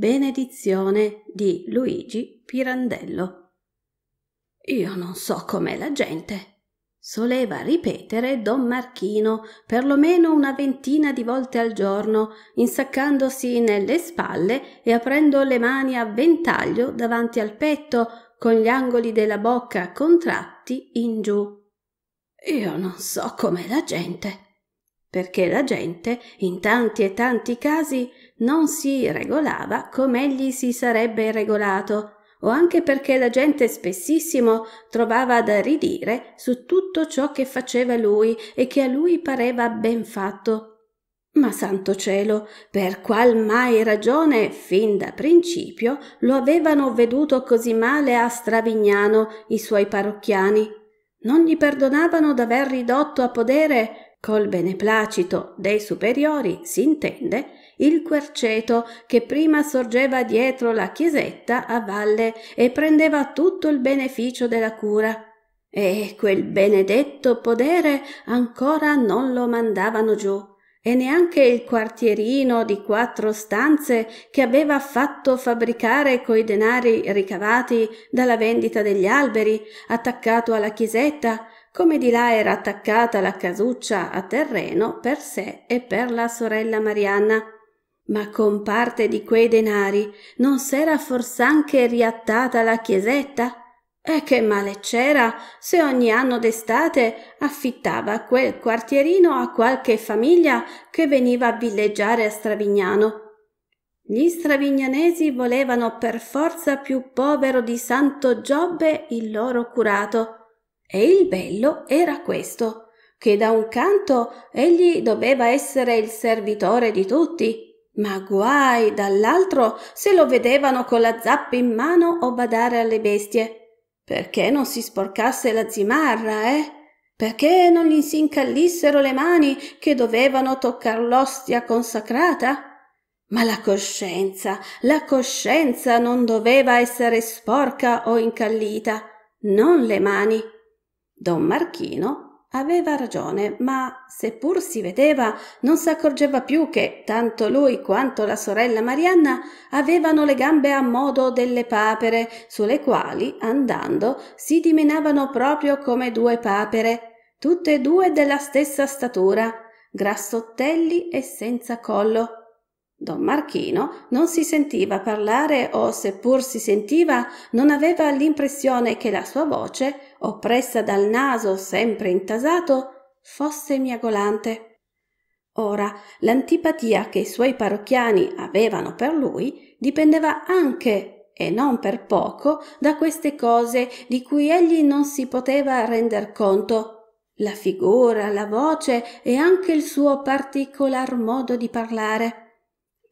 Benedizione di Luigi Pirandello. Io non so com'è la gente, soleva ripetere don Marchino perlomeno una ventina di volte al giorno, insaccandosi nelle spalle e aprendo le mani a ventaglio davanti al petto, con gli angoli della bocca contratti in giù. Io non so com'è la gente perché la gente, in tanti e tanti casi, non si regolava come egli si sarebbe regolato, o anche perché la gente spessissimo trovava da ridire su tutto ciò che faceva lui e che a lui pareva ben fatto. Ma santo cielo, per qual mai ragione fin da principio lo avevano veduto così male a Stravignano i suoi parrocchiani? Non gli perdonavano d'aver ridotto a podere, col beneplacito dei superiori, s'intende, il querceto che prima sorgeva dietro la chiesetta a valle e prendeva tutto il beneficio della cura. E quel benedetto podere ancora non lo mandavano giù e neanche il quartierino di quattro stanze che aveva fatto fabbricare coi denari ricavati dalla vendita degli alberi, attaccato alla chiesetta, come di là era attaccata la casuccia a terreno per sé e per la sorella Marianna. Ma con parte di quei denari non s'era fors'anche riattata la chiesetta? E che male c'era se ogni anno d'estate affittava quel quartierino a qualche famiglia che veniva a villeggiare a Stravignano. Gli stravignanesi volevano per forza più povero di Santo Giobbe il loro curato. E il bello era questo, che da un canto egli doveva essere il servitore di tutti, ma guai dall'altro se lo vedevano con la zappa in mano o badare alle bestie. Perché non si sporcasse la zimarra, eh? Perché non gli si incallissero le mani che dovevano toccar l'ostia consacrata? Ma la coscienza, la coscienza non doveva essere sporca o incallita, non le mani. Don Marchino aveva ragione, ma seppur si vedeva, non si accorgeva più che tanto lui quanto la sorella Marianna avevano le gambe a modo delle papere, sulle quali, andando, si dimenavano proprio come due papere, tutte e due della stessa statura, grassottelli e senza collo. Don Marchino non si sentiva parlare o seppur si sentiva, non aveva l'impressione che la sua voce oppressa dal naso sempre intasato, fosse miagolante. Ora, l'antipatia che i suoi parrocchiani avevano per lui dipendeva anche, e non per poco, da queste cose di cui egli non si poteva render conto. La figura, la voce e anche il suo particolar modo di parlare.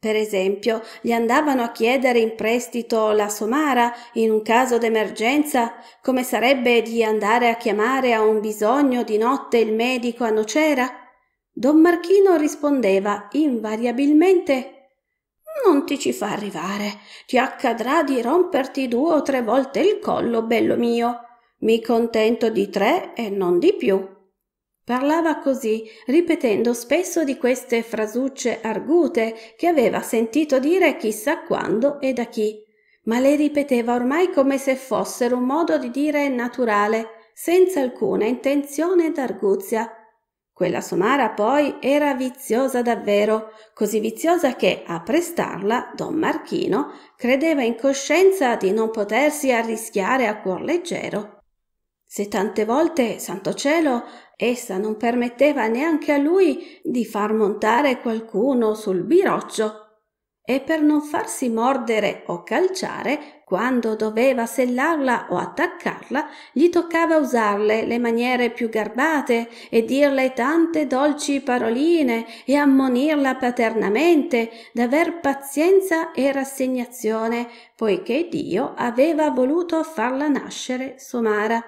Per esempio, gli andavano a chiedere in prestito la somara in un caso d'emergenza, come sarebbe di andare a chiamare a un bisogno di notte il medico a nocera? Don Marchino rispondeva invariabilmente non ti ci fa arrivare, ti accadrà di romperti due o tre volte il collo, bello mio. Mi contento di tre e non di più. Parlava così, ripetendo spesso di queste frasucce argute che aveva sentito dire chissà quando e da chi, ma le ripeteva ormai come se fossero un modo di dire naturale, senza alcuna intenzione d'arguzia. Quella somara poi era viziosa davvero, così viziosa che a prestarla don Marchino credeva in coscienza di non potersi arrischiare a cuor leggero. Se tante volte, santo cielo, Essa non permetteva neanche a lui di far montare qualcuno sul biroccio e per non farsi mordere o calciare, quando doveva sellarla o attaccarla, gli toccava usarle le maniere più garbate e dirle tante dolci paroline e ammonirla paternamente d'aver pazienza e rassegnazione, poiché Dio aveva voluto farla nascere somara.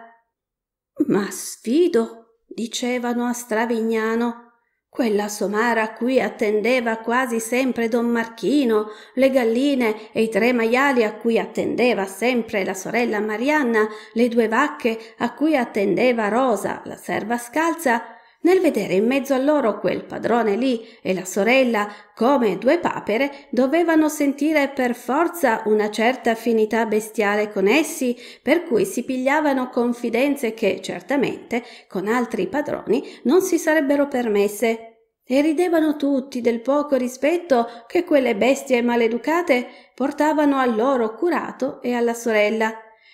Ma sfido, dicevano a Stravignano. Quella somara a cui attendeva quasi sempre don Marchino, le galline e i tre maiali a cui attendeva sempre la sorella Marianna, le due vacche a cui attendeva Rosa, la serva scalza, nel vedere in mezzo a loro quel padrone lì e la sorella come due papere, dovevano sentire per forza una certa affinità bestiale con essi, per cui si pigliavano confidenze che certamente con altri padroni non si sarebbero permesse. E ridevano tutti del poco rispetto che quelle bestie maleducate portavano al loro curato e alla sorella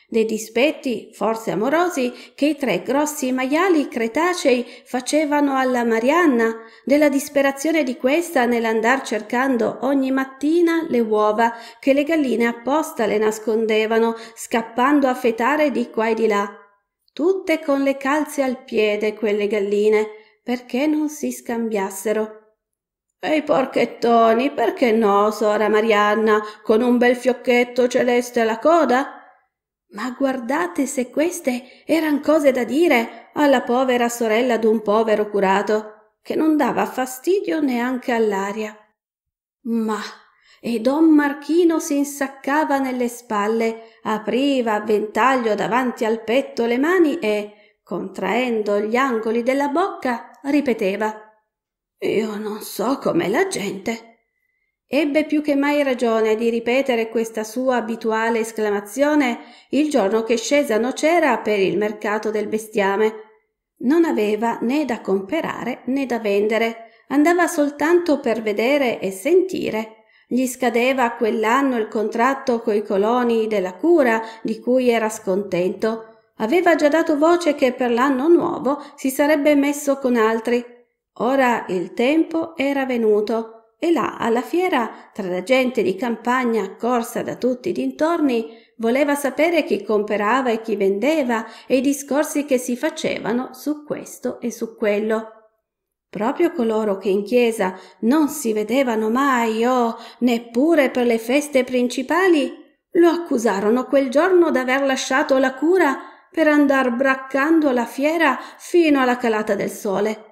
dei dispetti, forse amorosi, che i tre grossi maiali cretacei facevano alla Marianna, della disperazione di questa nell'andar cercando ogni mattina le uova che le galline apposta le nascondevano, scappando a fetare di qua e di là. Tutte con le calze al piede quelle galline, perché non si scambiassero. Ehi porchettoni, perché no, sora Marianna, con un bel fiocchetto celeste alla coda? Ma guardate se queste eran cose da dire alla povera sorella d'un povero curato, che non dava fastidio neanche all'aria. Ma e don Marchino si insaccava nelle spalle, apriva a ventaglio davanti al petto le mani e, contraendo gli angoli della bocca, ripeteva Io non so come la gente Ebbe più che mai ragione di ripetere questa sua abituale esclamazione il giorno che scese a Nocera per il mercato del bestiame. Non aveva né da comperare né da vendere, andava soltanto per vedere e sentire. Gli scadeva quell'anno il contratto coi coloni della cura di cui era scontento. Aveva già dato voce che per l'anno nuovo si sarebbe messo con altri. Ora il tempo era venuto e là alla fiera tra la gente di campagna accorsa da tutti i dintorni voleva sapere chi comperava e chi vendeva e i discorsi che si facevano su questo e su quello. Proprio coloro che in chiesa non si vedevano mai o oh, neppure per le feste principali lo accusarono quel giorno d'aver lasciato la cura per andar braccando la fiera fino alla calata del sole.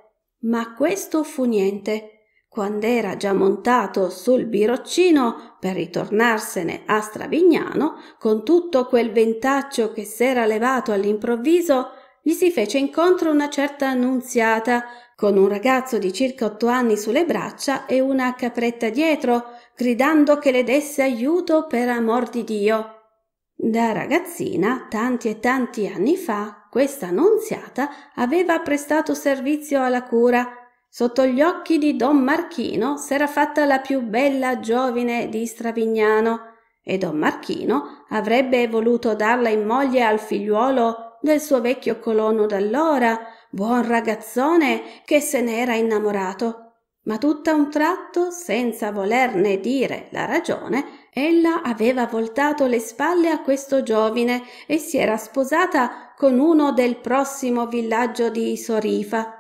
Ma questo fu niente quando era già montato sul biroccino per ritornarsene a Stravignano, con tutto quel ventaccio che s'era levato all'improvviso, gli si fece incontro una certa annunziata, con un ragazzo di circa otto anni sulle braccia e una capretta dietro, gridando che le desse aiuto per amor di Dio. Da ragazzina, tanti e tanti anni fa, questa annunziata aveva prestato servizio alla cura Sotto gli occhi di Don Marchino s'era fatta la più bella giovine di Stravignano e Don Marchino avrebbe voluto darla in moglie al figliuolo del suo vecchio colono d'allora, buon ragazzone che se n'era innamorato. Ma tutt'a un tratto, senza volerne dire la ragione, ella aveva voltato le spalle a questo giovine e si era sposata con uno del prossimo villaggio di Sorifa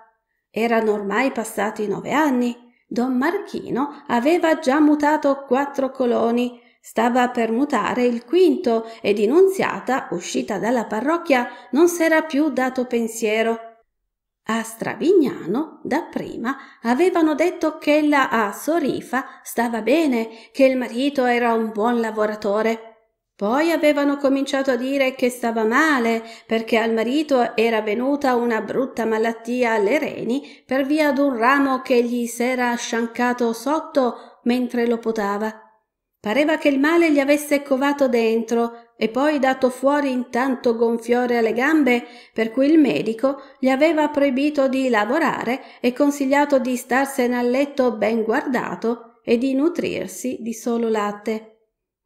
erano ormai passati nove anni. Don Marchino aveva già mutato quattro coloni, stava per mutare il quinto ed Innunziata, uscita dalla parrocchia, non s'era più dato pensiero. A Stravignano, dapprima, avevano detto che la a Sorifa stava bene, che il marito era un buon lavoratore. Poi avevano cominciato a dire che stava male perché al marito era venuta una brutta malattia alle reni per via d'un ramo che gli s'era sciancato sotto mentre lo potava. Pareva che il male gli avesse covato dentro e poi dato fuori in tanto gonfiore alle gambe, per cui il medico gli aveva proibito di lavorare e consigliato di starsene a letto ben guardato e di nutrirsi di solo latte.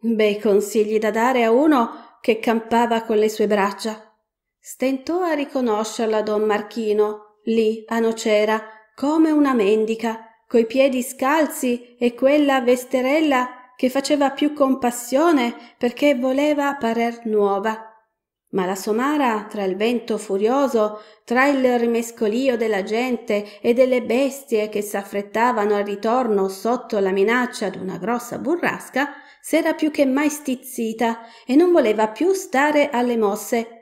Bei consigli da dare a uno che campava con le sue braccia. Stentò a riconoscerla don Marchino, lì a Nocera, come una mendica, coi piedi scalzi e quella vesterella che faceva più compassione perché voleva parer nuova. Ma la somara, tra il vento furioso, tra il rimescolio della gente e delle bestie che s'affrettavano al ritorno sotto la minaccia d'una grossa burrasca, s'era più che mai stizzita e non voleva più stare alle mosse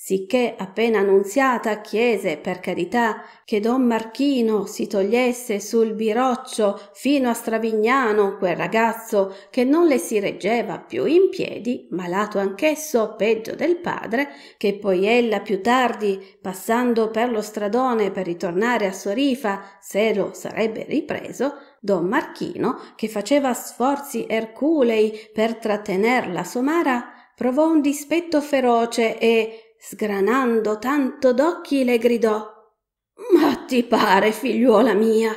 sicché appena annunziata chiese per carità che don marchino si togliesse sul biroccio fino a stravignano quel ragazzo che non le si reggeva più in piedi malato anch'esso peggio del padre che poi ella più tardi passando per lo stradone per ritornare a sorifa se lo sarebbe ripreso don Marchino, che faceva sforzi erculei per trattener la somara, provò un dispetto feroce e, sgranando tanto d'occhi, le gridò Ma ti pare, figliuola mia?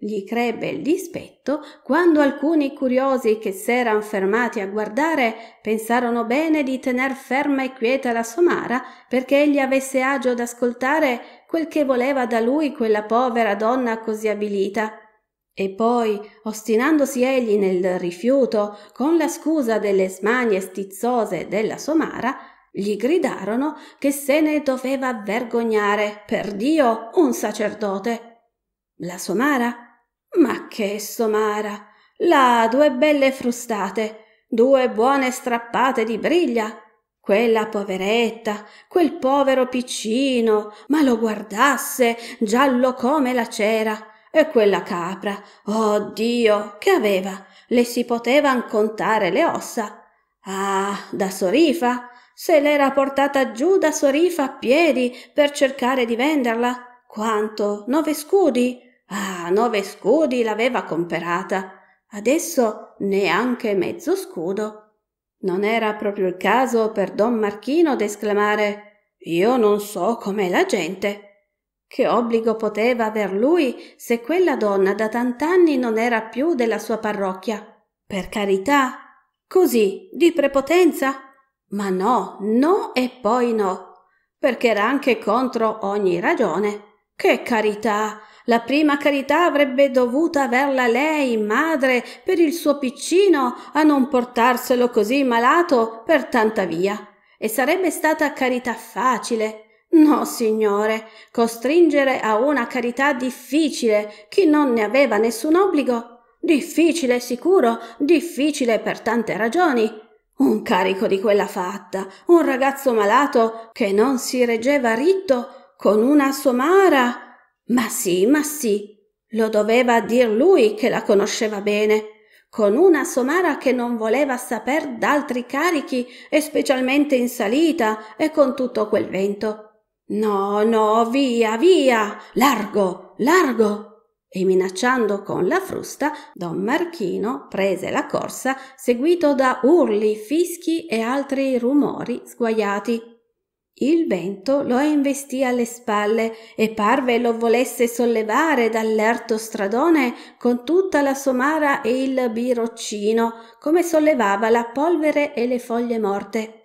Gli crebbe il dispetto quando alcuni curiosi che s'eran fermati a guardare pensarono bene di tener ferma e quieta la somara perché egli avesse agio d'ascoltare quel che voleva da lui quella povera donna così abilita e poi, ostinandosi egli nel rifiuto, con la scusa delle smanie stizzose della somara, gli gridarono che se ne doveva vergognare, per Dio, un sacerdote. La somara? Ma che somara! Là, due belle frustate, due buone strappate di briglia. Quella poveretta, quel povero piccino, ma lo guardasse, giallo come la cera e quella capra, oh Dio, che aveva? Le si potevan contare le ossa. Ah, da Sorifa? Se l'era portata giù da Sorifa a piedi per cercare di venderla? Quanto? Nove scudi? Ah, nove scudi l'aveva comperata. Adesso neanche mezzo scudo. Non era proprio il caso per don Marchino d'esclamare Io non so com'è la gente. Che obbligo poteva aver lui se quella donna da tant'anni non era più della sua parrocchia? Per carità! Così, di prepotenza? Ma no, no e poi no, perché era anche contro ogni ragione. Che carità! La prima carità avrebbe dovuta averla lei, madre, per il suo piccino, a non portarselo così malato per tanta via. E sarebbe stata carità facile, No, signore, costringere a una carità difficile chi non ne aveva nessun obbligo? Difficile, sicuro, difficile per tante ragioni. Un carico di quella fatta, un ragazzo malato che non si reggeva ritto con una somara. Ma sì, ma sì, lo doveva dir lui che la conosceva bene con una somara che non voleva saper d'altri carichi e specialmente in salita e con tutto quel vento. No, no, via, via, largo, largo. E minacciando con la frusta, don Marchino prese la corsa, seguito da urli, fischi e altri rumori sguaiati. Il vento lo investì alle spalle e parve lo volesse sollevare dall'erto stradone con tutta la somara e il biroccino, come sollevava la polvere e le foglie morte.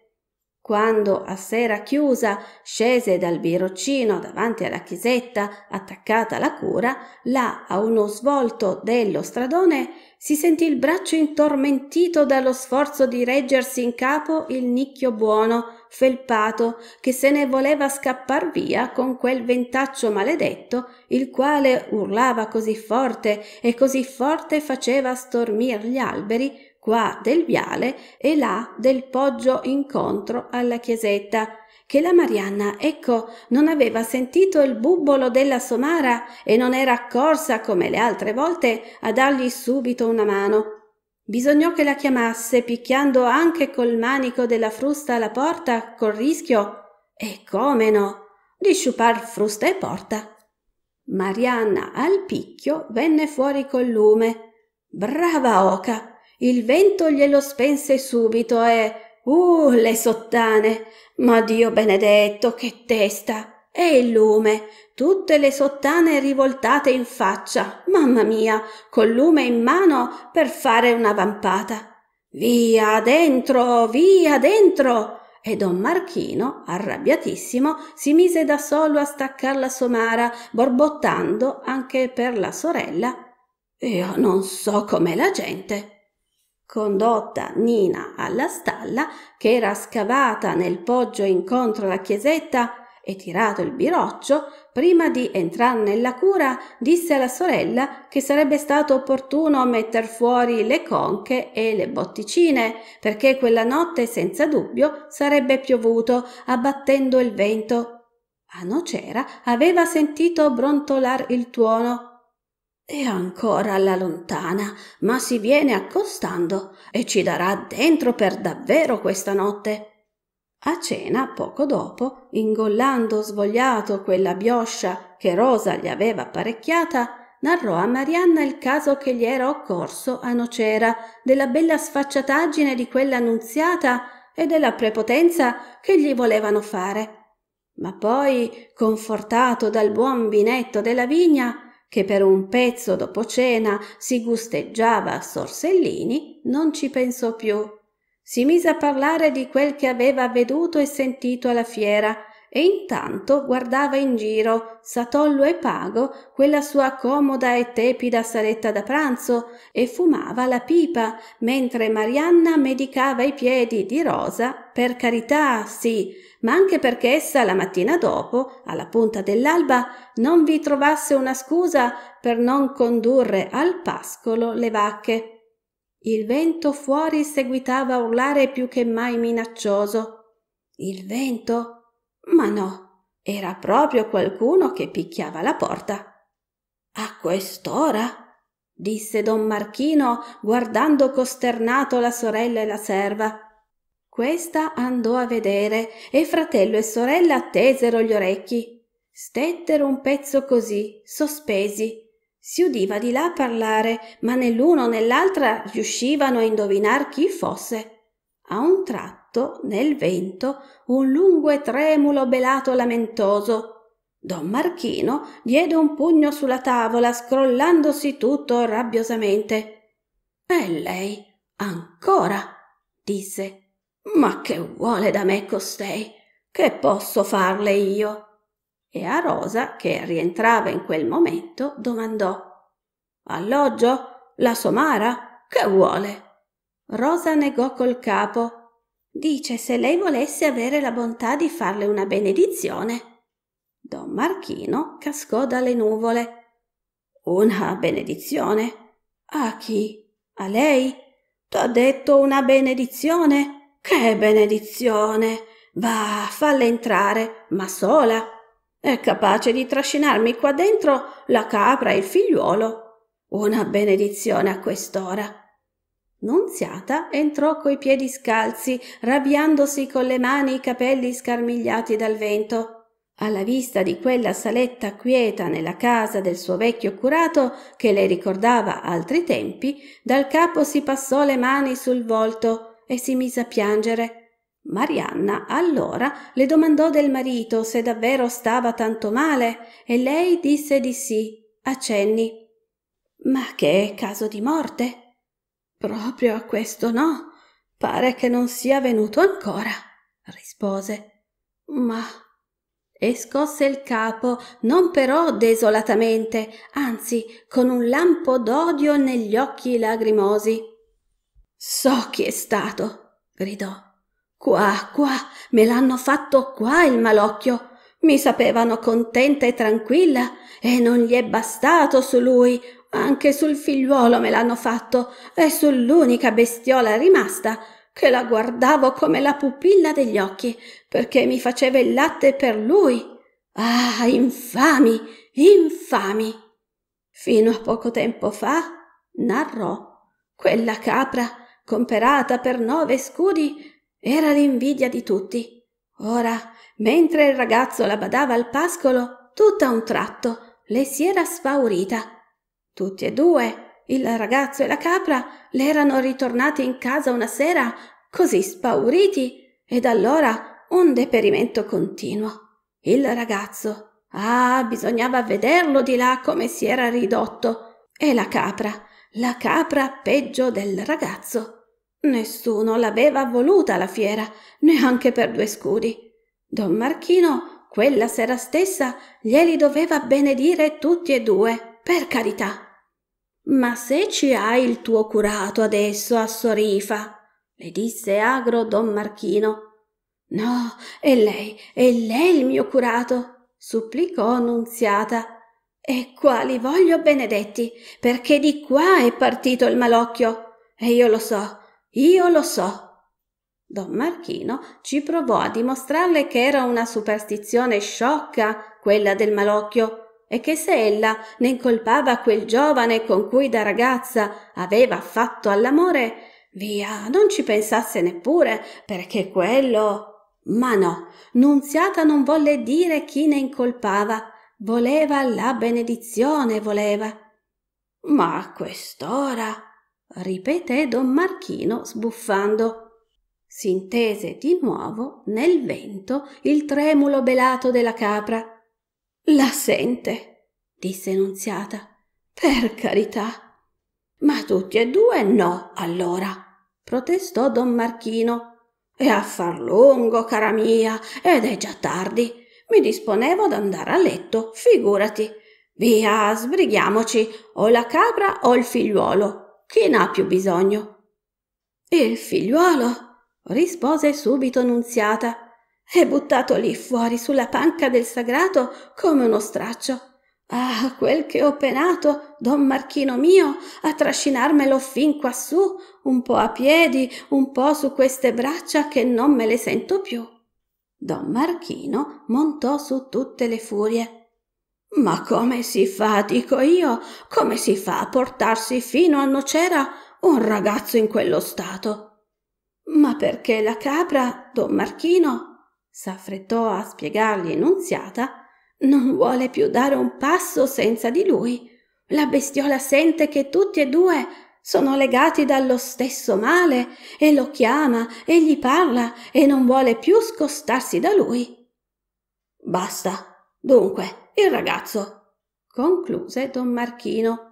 Quando, a sera chiusa, scese dal biroccino davanti alla chiesetta attaccata alla cura, là a uno svolto dello stradone si sentì il braccio intormentito dallo sforzo di reggersi in capo il nicchio buono, felpato, che se ne voleva scappar via con quel ventaccio maledetto, il quale urlava così forte e così forte faceva stormir gli alberi qua del viale e là del poggio incontro alla chiesetta, che la Marianna, ecco, non aveva sentito il bubbolo della somara e non era accorsa, come le altre volte, a dargli subito una mano. Bisognò che la chiamasse, picchiando anche col manico della frusta alla porta, col rischio, e come no, di sciupar frusta e porta. Marianna al picchio venne fuori col lume. Brava oca! Il vento glielo spense subito e Uh, le sottane! Ma Dio benedetto, che testa! E il lume! Tutte le sottane rivoltate in faccia, mamma mia, col lume in mano per fare una vampata. Via dentro, via dentro! E don Marchino, arrabbiatissimo, si mise da solo a staccar la somara, borbottando anche per la sorella. Io non so com'è la gente condotta Nina alla stalla, che era scavata nel poggio incontro alla chiesetta, e tirato il biroccio, prima di entrare nella cura, disse alla sorella che sarebbe stato opportuno metter fuori le conche e le botticine, perché quella notte senza dubbio sarebbe piovuto, abbattendo il vento. A Nocera aveva sentito brontolar il tuono è ancora alla lontana, ma si viene accostando e ci darà dentro per davvero questa notte. A cena, poco dopo, ingollando svogliato quella bioscia che Rosa gli aveva apparecchiata, narrò a Marianna il caso che gli era occorso a Nocera della bella sfacciataggine di quella annunziata e della prepotenza che gli volevano fare. Ma poi, confortato dal buon vinetto della vigna, che per un pezzo dopo cena si gusteggiava a sorsellini, non ci pensò più. Si mise a parlare di quel che aveva veduto e sentito alla fiera e intanto guardava in giro, satollo e pago, quella sua comoda e tepida saletta da pranzo e fumava la pipa, mentre Marianna medicava i piedi di Rosa, per carità, sì, ma anche perché essa la mattina dopo, alla punta dell'alba, non vi trovasse una scusa per non condurre al pascolo le vacche. Il vento fuori seguitava a urlare più che mai minaccioso. Il vento? Ma no, era proprio qualcuno che picchiava la porta. A quest'ora? disse don Marchino guardando costernato la sorella e la serva. Questa andò a vedere e fratello e sorella tesero gli orecchi. Stettero un pezzo così, sospesi. Si udiva di là parlare, ma né l'uno né l'altra riuscivano a indovinar chi fosse. A un tratto fatto nel vento un lungo e tremulo belato lamentoso. Don Marchino diede un pugno sulla tavola, scrollandosi tutto rabbiosamente. E lei ancora? disse. Ma che vuole da me costei? Che posso farle io? E a Rosa, che rientrava in quel momento, domandò Alloggio? La somara? Che vuole? Rosa negò col capo Dice se lei volesse avere la bontà di farle una benedizione. Don Marchino cascò dalle nuvole. Una benedizione? A chi? A lei? T'ho detto una benedizione? Che benedizione! Va, falle entrare, ma sola. È capace di trascinarmi qua dentro la capra e il figliuolo. Una benedizione a quest'ora. Nunziata entrò coi piedi scalzi, rabbiandosi con le mani i capelli scarmigliati dal vento. Alla vista di quella saletta quieta nella casa del suo vecchio curato, che le ricordava altri tempi, dal capo si passò le mani sul volto e si mise a piangere. Marianna allora le domandò del marito se davvero stava tanto male e lei disse di sì, a cenni. Ma che è caso di morte? Proprio a questo no. Pare che non sia venuto ancora, rispose. Ma. E scosse il capo, non però desolatamente, anzi con un lampo d'odio negli occhi lagrimosi. So chi è stato, gridò. Qua, qua, me l'hanno fatto qua il malocchio. Mi sapevano contenta e tranquilla, e non gli è bastato su lui anche sul figliuolo me l'hanno fatto e sull'unica bestiola rimasta che la guardavo come la pupilla degli occhi perché mi faceva il latte per lui. Ah, infami, infami! Fino a poco tempo fa, narrò, quella capra, comperata per nove scudi, era l'invidia di tutti. Ora, mentre il ragazzo la badava al pascolo, tutta un tratto le si era spaurita. Tutti e due, il ragazzo e la capra, le erano ritornati in casa una sera così spauriti e da allora un deperimento continuo. Il ragazzo, ah, bisognava vederlo di là come si era ridotto, e la capra, la capra peggio del ragazzo. Nessuno l'aveva voluta la fiera, neanche per due scudi. Don Marchino, quella sera stessa, glieli doveva benedire tutti e due per carità. Ma se ci hai il tuo curato adesso a Sorifa, le disse agro don Marchino. No, è lei, è lei il mio curato, supplicò Nunziata. E quali voglio benedetti, perché di qua è partito il malocchio. E io lo so, io lo so. Don Marchino ci provò a dimostrarle che era una superstizione sciocca quella del malocchio e che se ella ne incolpava quel giovane con cui da ragazza aveva fatto all'amore, via, non ci pensasse neppure, perché quello... Ma no, Nunziata non volle dire chi ne incolpava, voleva la benedizione, voleva. Ma a quest'ora, ripeté don Marchino sbuffando. S'intese di nuovo nel vento il tremulo belato della capra la sente, disse Nunziata. Per carità. Ma tutti e due no, allora, protestò don Marchino. È a far lungo, cara mia, ed è già tardi. Mi disponevo ad andare a letto, figurati. Via, sbrighiamoci, o la capra o il figliuolo. Chi n'ha più bisogno? Il figliuolo, rispose subito Nunziata e buttato lì fuori sulla panca del sagrato come uno straccio. Ah, quel che ho penato, don Marchino mio, a trascinarmelo fin quassù, un po' a piedi, un po' su queste braccia che non me le sento più. Don Marchino montò su tutte le furie. Ma come si fa, dico io, come si fa a portarsi fino a Nocera un ragazzo in quello stato? Ma perché la capra, don Marchino, s'affrettò a spiegargli Nunziata, non vuole più dare un passo senza di lui. La bestiola sente che tutti e due sono legati dallo stesso male e lo chiama e gli parla e non vuole più scostarsi da lui. Basta. Dunque, il ragazzo. concluse don Marchino.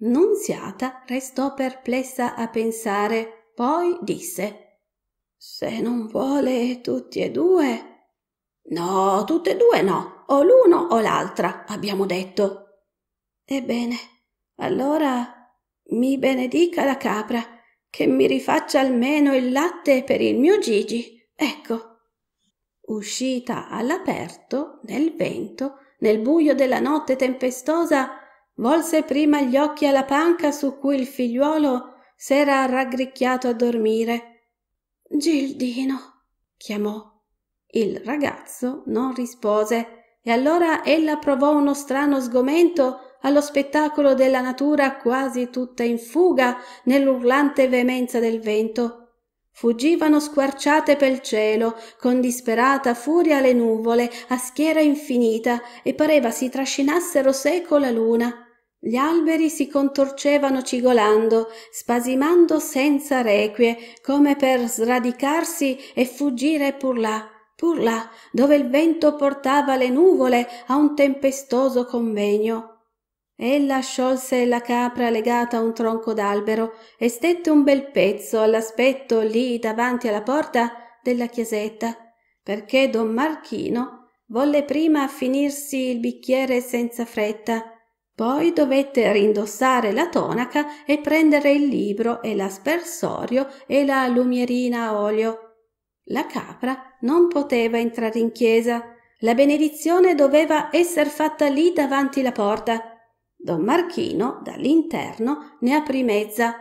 Nunziata restò perplessa a pensare, poi disse se non vuole tutti e due. No, tutte e due no, o l'uno o l'altra, abbiamo detto. Ebbene, allora mi benedica la capra, che mi rifaccia almeno il latte per il mio Gigi. Ecco. Uscita all'aperto, nel vento, nel buio della notte tempestosa, volse prima gli occhi alla panca su cui il figliuolo s'era raggricchiato a dormire Gildino, chiamò. Il ragazzo non rispose e allora ella provò uno strano sgomento allo spettacolo della natura quasi tutta in fuga nell'urlante veemenza del vento. Fuggivano squarciate pel cielo, con disperata furia le nuvole, a schiera infinita, e pareva si trascinassero seco la luna. Gli alberi si contorcevano cigolando, spasimando senza requie, come per sradicarsi e fuggire pur là, pur là, dove il vento portava le nuvole a un tempestoso convegno. Ella sciolse la capra legata a un tronco d'albero e stette un bel pezzo all'aspetto lì davanti alla porta della chiesetta, perché don Marchino volle prima finirsi il bicchiere senza fretta poi dovette rindossare la tonaca e prendere il libro e l'aspersorio e la lumierina a olio. La capra non poteva entrare in chiesa. La benedizione doveva esser fatta lì davanti la porta. Don Marchino, dall'interno, ne aprì mezza.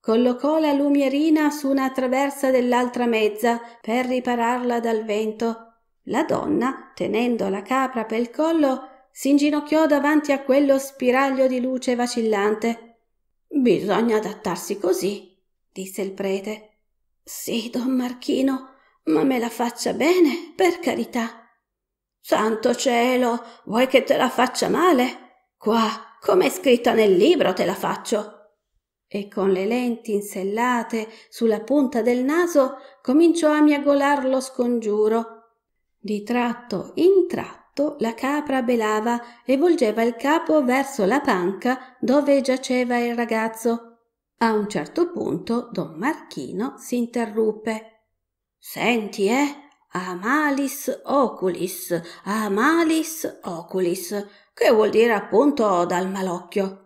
Collocò la lumierina su una traversa dell'altra mezza per ripararla dal vento. La donna, tenendo la capra pel collo, si inginocchiò davanti a quello spiraglio di luce vacillante. Bisogna adattarsi così, disse il prete. Sì, don Marchino, ma me la faccia bene, per carità. Santo cielo, vuoi che te la faccia male? Qua, come è scritta nel libro, te la faccio. E con le lenti insellate sulla punta del naso cominciò a miagolar lo scongiuro, di tratto in tratto tratto la capra belava e volgeva il capo verso la panca dove giaceva il ragazzo. A un certo punto don Marchino si interruppe. Senti, eh? Amalis oculis, amalis oculis, che vuol dire appunto dal malocchio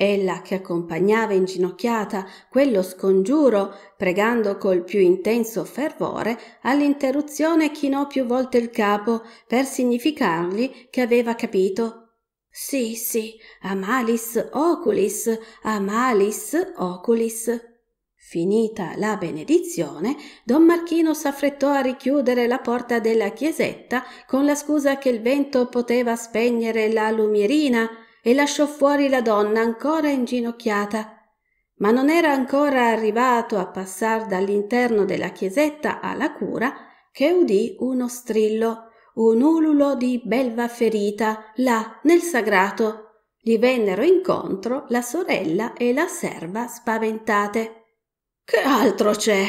ella che accompagnava inginocchiata quello scongiuro, pregando col più intenso fervore, all'interruzione chinò più volte il capo per significargli che aveva capito. Sì, sì, amalis oculis, amalis oculis. Finita la benedizione, don Marchino s'affrettò a richiudere la porta della chiesetta con la scusa che il vento poteva spegnere la lumierina e lasciò fuori la donna ancora inginocchiata. Ma non era ancora arrivato a passar dall'interno della chiesetta alla cura che udì uno strillo, un ululo di belva ferita, là nel sagrato. Gli vennero incontro la sorella e la serva spaventate. Che altro c'è?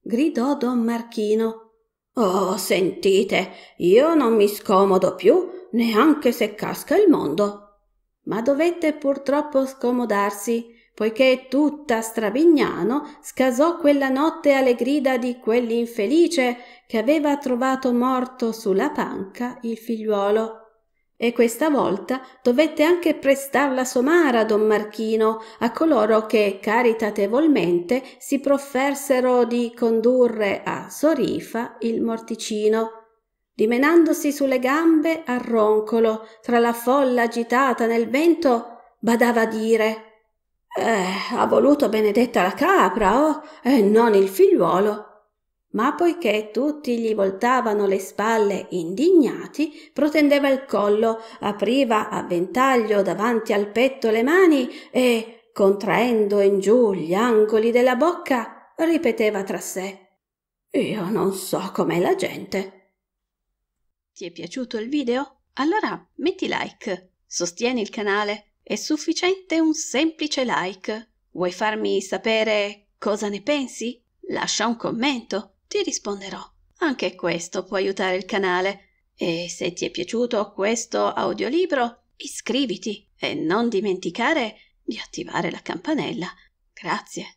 gridò don Marchino. Oh, sentite, io non mi scomodo più, neanche se casca il mondo ma dovette purtroppo scomodarsi, poiché tutta Stravignano scasò quella notte alle grida di quell'infelice che aveva trovato morto sulla panca il figliuolo. E questa volta dovette anche prestar la somara don Marchino a coloro che caritatevolmente si proffersero di condurre a Sorifa il morticino dimenandosi sulle gambe a roncolo, tra la folla agitata nel vento, badava a dire eh, ha voluto benedetta la capra, oh, e non il figliuolo. Ma poiché tutti gli voltavano le spalle indignati, protendeva il collo, apriva a ventaglio davanti al petto le mani e, contraendo in giù gli angoli della bocca, ripeteva tra sé Io non so com'è la gente. Ti è piaciuto il video? Allora metti like, sostieni il canale, è sufficiente un semplice like. Vuoi farmi sapere cosa ne pensi? Lascia un commento, ti risponderò. Anche questo può aiutare il canale. E se ti è piaciuto questo audiolibro, iscriviti e non dimenticare di attivare la campanella. Grazie.